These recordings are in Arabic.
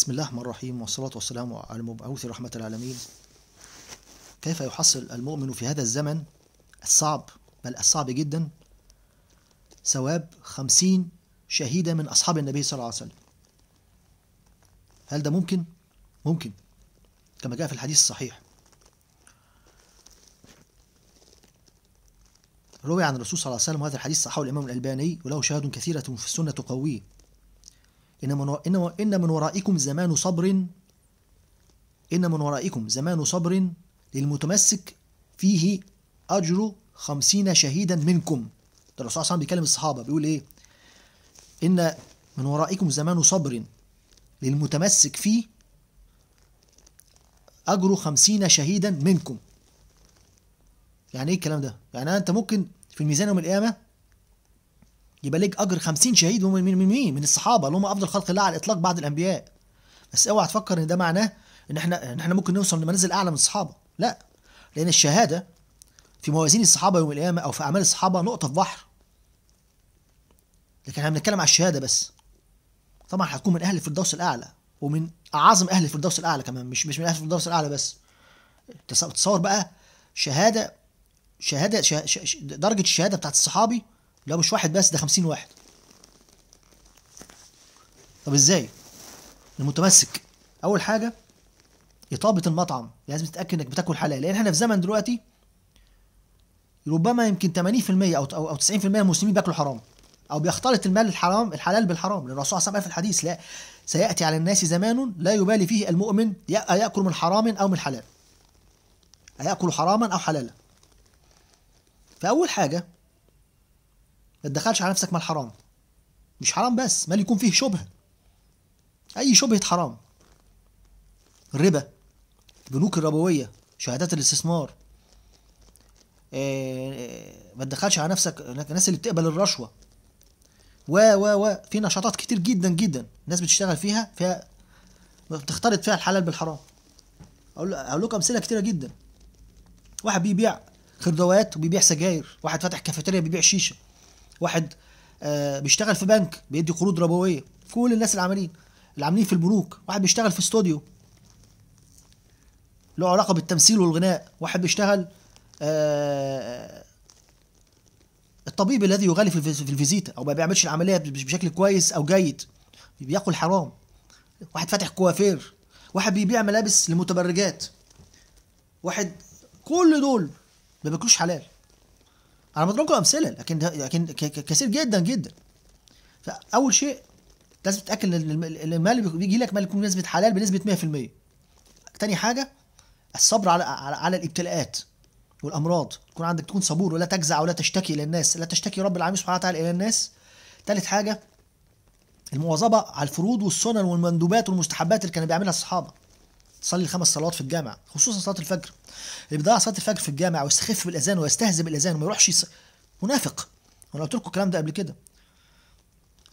بسم الله الرحمن الرحيم والصلاة والسلام على المبعوث رحمة العالمين كيف يحصل المؤمن في هذا الزمن الصعب بل الصعب جدا ثواب خمسين شهيدة من أصحاب النبي صلى الله عليه وسلم هل ده ممكن؟ ممكن كما جاء في الحديث الصحيح روي عن الرسول صلى الله عليه وسلم هذا الحديث صححه الإمام الألباني وله شهاد كثيرة في السنة تقويه إن من إن من ورائكم زمان صبر إن من ورائكم زمان صبر للمتمسك فيه أجر خمسين شهيدا منكم ده الرسول صلى الله عليه وسلم بيكلم الصحابة بيقول إيه إن من ورائكم زمان صبر للمتمسك فيه أجر خمسين شهيدا منكم يعني إيه الكلام ده يعني أنت ممكن في الميزان يوم القيامة يبقى ليك اجر 50 شهيد من مين من مين من الصحابه اللي هم افضل خلق الله على الاطلاق بعد الانبياء بس اوعى تفكر ان ده معناه ان احنا ان احنا ممكن نوصل لمنازل اعلى من الصحابه لا لان الشهاده في موازين الصحابه يوم القيامه او في اعمال الصحابه نقطه في بحر لكن احنا بنتكلم على الشهاده بس طبعا هتكون من اهل الفردوس الاعلى ومن اعظم اهل الفردوس الاعلى كمان مش مش من اهل الفردوس الاعلى بس تصور بقى شهاده شهاده, شهادة درجه الشهاده بتاعت الصحابي لا مش واحد بس ده 50 واحد طب ازاي المتمسك اول حاجه اطابه المطعم يعني لازم تتاكد انك بتاكل حلال لان احنا في زمن دلوقتي ربما يمكن 80% او او 90% من المسلمين بياكلوا حرام او بيختلط المال الحرام الحلال بالحرام لان الرسول صلى الله عليه وسلم في الحديث لا سياتي على الناس زمان لا يبالي فيه المؤمن ياكل من حرام او من حلال هياكل حراما او حلالا فاول حاجه ما تدخلش على نفسك مال حرام مش حرام بس مال يكون فيه شبهه اي شبهه حرام الربا البنوك الربويه شهادات الاستثمار آه، آه، ما تدخلش على نفسك الناس اللي بتقبل الرشوه و و و في نشاطات كتير جدا جدا الناس بتشتغل فيها فيها بتختلط فيها الحلال بالحرام اقول اقول لكم امثله كتيره جدا واحد بيبيع خردوات وبيبيع سجاير واحد فاتح كافيتيريا بيبيع شيشه واحد آه، بيشتغل في بنك بيدي قروض ربويه كل الناس اللي عاملين اللي عاملين في البنوك واحد بيشتغل في استوديو له علاقه بالتمثيل والغناء واحد بيشتغل آه الطبيب الذي يغالي في الفيزيتا او ما بيعملش العمليه بشكل كويس او جيد بياكل حرام واحد فاتح كوافير واحد بيبيع ملابس لمتبرجات واحد كل دول ما بياكلوش حلال انا بضرب لكم امثله لكن لكن كثير جدا جدا فاول شيء لازم تتاكد ان المال اللي بيجي لك مال يكون نسبه حلال بنسبه 100% تاني حاجه الصبر على على, على الابتلاءات والامراض تكون عندك تكون صبور ولا تجزع ولا تشتكي الى الناس لا تشتكي رب العالمين سبحانه وتعالى الى الناس ثالث حاجه المواظبه على الفروض والسنن والمندوبات والمستحبات اللي كانوا بيعملها الصحابه تصلي الخمس صلوات في الجامع خصوصا صلاه الفجر اللي بيضيع صلاه الفجر في الجامع ويستخف بالاذان ويستهزئ بالاذان وما يروحش يص... منافق وانا قلت لكم الكلام ده قبل كده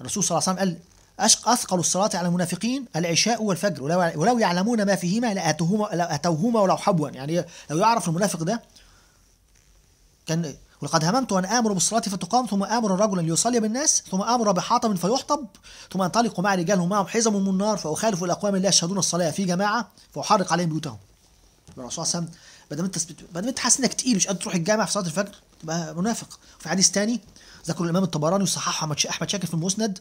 الرسول صلى الله عليه وسلم قال أشق أثقل الصلاة على المنافقين العشاء والفجر ولو, ولو يعلمون ما فيهما لأتوهما, لأتوهما ولو حبوا يعني إيه؟ لو يعرف المنافق ده كان ولقد هممت ان امر بالصلاه فتقام ثم امر رجلا ليصلي بالناس ثم امر بحطب فيحطب ثم انطلق مع رجال معهم حزم من النار فاخالف الأقوام اللي يشهدون الصلاه في جماعه فاحرق عليهم بيوتهم. الرسول صلى الله عليه وسلم ما دام انت ما انت حاسس انك تقيل مش قادر تروح الجامع في صلاه الفجر تبقى منافق. وفي حديث ثاني ذكر الامام الطبراني وصححه احمد شاكر في المسند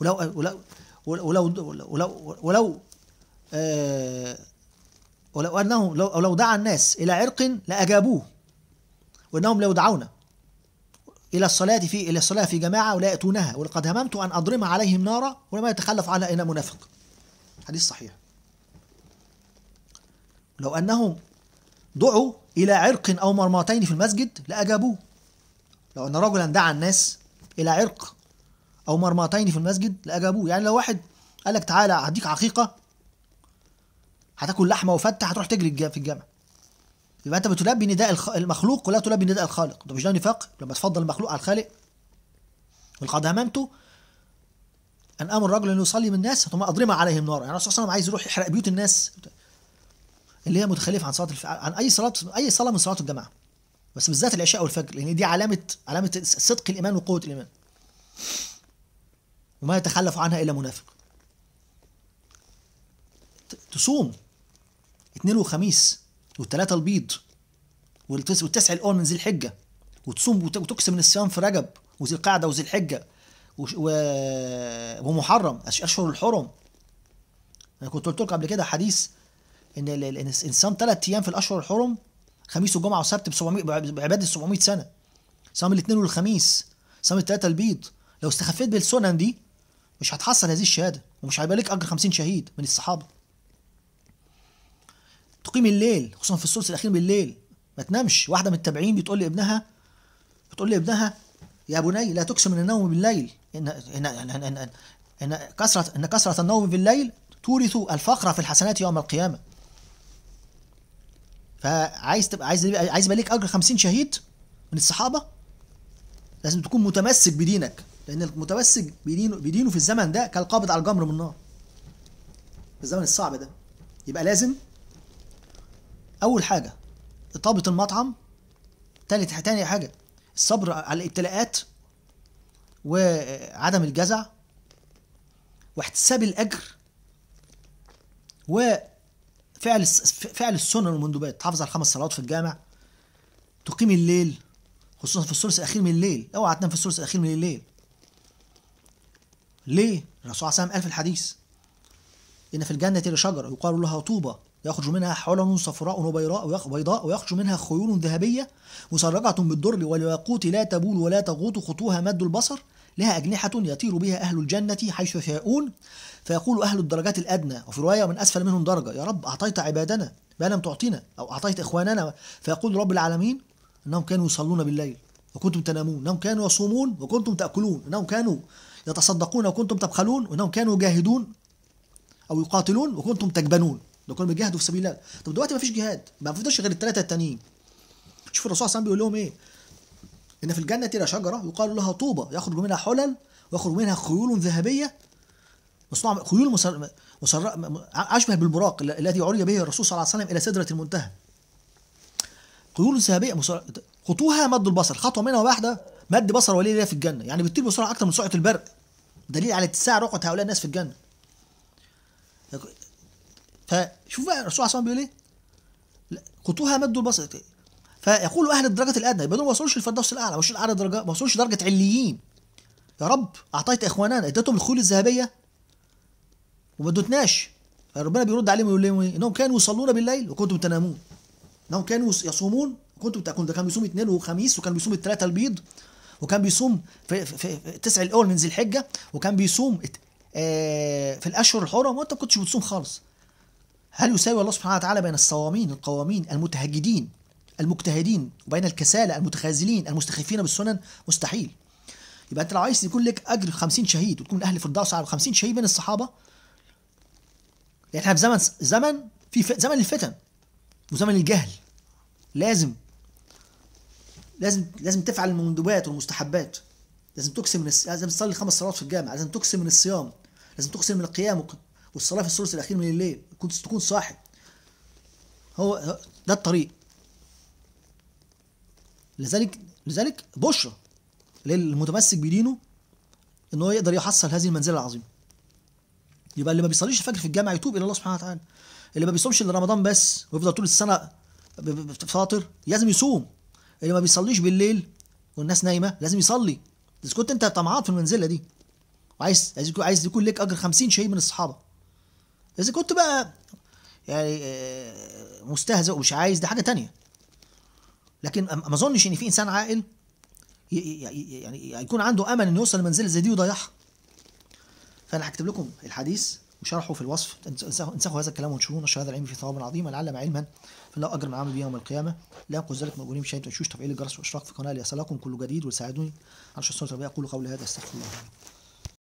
ولو ولو ولو ولو, ولو, آه، ولو آه ولو انه لو, لو دعا الناس الى عرق لاجابوه وانهم دعونا إلى الصلاة في إلى الصلاة في جماعة ولا يأتونها ولقد هممت أن أضرم عليهم نارا ولما يتخلف عنها إلا منافق حديث صحيح لو أنهم دعوا إلى عرق أو مرمتين في المسجد لأجابوه لو أن رجلا دعا الناس إلى عرق أو مرمتين في المسجد لأجابوه يعني لو واحد قال لك تعالى هديك عقيقة هتاكل لحمة وفتة هتروح تجري في الجامع يبقى انت بتلبي نداء المخلوق ولا تلبي نداء الخالق ده مش ده نفاق لما تفضل المخلوق على الخالق ولقد هممت ان امر رجلا ان يصلي من الناس ثم اضرم عليهم نار يعني الرسول صلى الله عليه وسلم عايز يروح يحرق بيوت الناس اللي هي متخلفه عن صلاه الف... عن اي صلاه اي صلاه من صلوات الجماعه بس بالذات العشاء والفجر لان دي علامه علامه صدق الايمان وقوه الايمان وما يتخلف عنها الا منافق تصوم اثنين وخميس والثلاثه البيض والتسع الاول من ذي الحجه وتصوم وتقسم من الصيام في رجب وذي القعده وذي الحجه ومحرم اشهر الحرم انا كنت قلت لكم قبل كده حديث ان الانسان ثلاث ايام في الاشهر الحرم خميس وجمعه وسبت ب 700 بعباده 700 سنه صام الاثنين والخميس صام الثلاثه البيض لو استخفيت بالسنن دي مش هتحصل هذه الشهاده ومش هيبقى لك اجر 50 شهيد من الصحابه تقيم الليل خصوصا في الثلث الاخير بالليل ما تنامش واحده من التابعين بتقول لابنها بتقول لابنها يا بني لا تكثر من النوم بالليل ان ان ان ان, إن, إن كثره ان كثره النوم بالليل تورث الفقر في الحسنات يوم القيامه فعايز تبقى عايز عايز يبقى ليك اجر 50 شهيد من الصحابه لازم تكون متمسك بدينك لان المتمسك بدينه بدينه في الزمن ده كالقابض على الجمر من النار في الزمن الصعب ده يبقى لازم اول حاجه اطابه المطعم تالت تاني حاجه الصبر على الابتلاءات وعدم الجزع واحتساب الاجر وفعل فعل السنن والمندوبات تحافظ على الخمس صلوات في الجامع تقيم الليل خصوصا في الثلث الاخير من الليل اوعى تنام في الثلث الاخير من الليل ليه الرسول صلى الله عليه وسلم قال في الحديث ان في الجنه لشجره يقال لها طوبه يخرج منها حلل صفراء وبيضاء بيضاء ويخرج منها خيول ذهبية مسرجة بالدر والياقوت لا تبول ولا تغوط خطوها مد البصر لها أجنحة يطير بها أهل الجنة حيث يشاءون فيقول أهل الدرجات الأدنى وفي رواية من أسفل منهم درجة يا رب أعطيت عبادنا ما لم تعطينا أو أعطيت إخواننا فيقول رب العالمين إنهم كانوا يصلون بالليل وكنتم تنامون إنهم كانوا يصومون وكنتم تأكلون إنهم كانوا يتصدقون وكنتم تبخلون وإنهم كانوا يجاهدون أو يقاتلون وكنتم تجبنون لو كانوا بيجاهدوا في سبيل الله طب دلوقتي مفيش جهاد ما فيش غير الثلاثه التانيين شوف الرسول صلى الله عليه وسلم بيقول لهم ايه ان في الجنه لا شجره يقال لها طوبه يخرج منها حلل ويخرج منها خيول ذهبيه مصنوعه خيول مسر... مسر... اشبه بالبراق الذي عري به الرسول صلى الله عليه وسلم الى سدره المنتهى خيول ذهبيه مسر... خطوها مد البصر خطوه منها واحده مد بصر وليله في الجنه يعني بتطير بسرعه اكثر من سرعه البرق دليل على اتساع رقعه هؤلاء الناس في الجنه فشوف بقى الرسول عليه الصلاه بيقول ايه؟ خطوها مد البصر فيقول اهل الدرجه الادنى يبقى دول ما وصلوش للفردوس الاعلى ما وصلوش لاعلى درجه ما وصلوش درجه عليين يا رب اعطيت اخواننا اديتهم الخيول الذهبيه وما ادتناش فربنا بيرد عليهم ويقول لهم ايه؟ انهم كانوا يصلون بالليل وكنتم تنامون انهم كانوا يصومون كنتوا كنت كان بيصوم اثنين وخميس وكان بيصوم الثلاثه البيض وكان بيصوم في, في, في التسع الاول من ذي الحجه وكان بيصوم آه، في الاشهر الحرم وانت ما كنتش بتصوم خالص هل يساوي الله سبحانه وتعالى بين الصوامين القوامين المتهجدين المجتهدين وبين الكسالى المتخاذلين المستخفين بالسنن مستحيل يبقى انت لو عايز يكون لك اجر 50 شهيد وتكون اهل في الدعوه على 50 شهيد من الصحابه يعني احنا في زمن زمن في زمن الفتن وزمن الجهل لازم لازم لازم تفعل المندوبات والمستحبات لازم تقسم من الس... لازم تصلي خمس صلوات في الجامع لازم تقسم من الصيام لازم تقسم من القيام والصلاه في الثلث الاخير من الليل كنت تكون صاحي هو ده الطريق لذلك لذلك بشرى للمتمسك بدينه ان هو يقدر يحصل هذه المنزله العظيمه يبقى اللي ما بيصليش الفجر في الجامع يتوب الى الله سبحانه وتعالى اللي ما بيصومش الا رمضان بس ويفضل طول السنه فاطر لازم يصوم اللي ما بيصليش بالليل والناس نايمه لازم يصلي اذا كنت انت طمعان في المنزله دي وعايز عايز يكون لك اجر 50 شهيد من الصحابه اذا كنت بقى يعني آه، مستهزئ ومش عايز دي حاجه تانية لكن ما اظنش ان في انسان عاقل يعني يكون عنده امل انه يوصل لمنزله زي دي ويضيعها فانا هكتب لكم الحديث وشرحه في الوصف انسخوا هذا الكلام وانشروه نشر هذا العلم في ثواب عظيم لعل علما فله اجر من عمل به يوم القيامه لا يقول ذلك مأجورين بشيء تنشوش تفعيل الجرس والاشتراك في القناه ليصلكم كل جديد وساعدوني على شخص التربيه اقول قولي هذا استغفر الله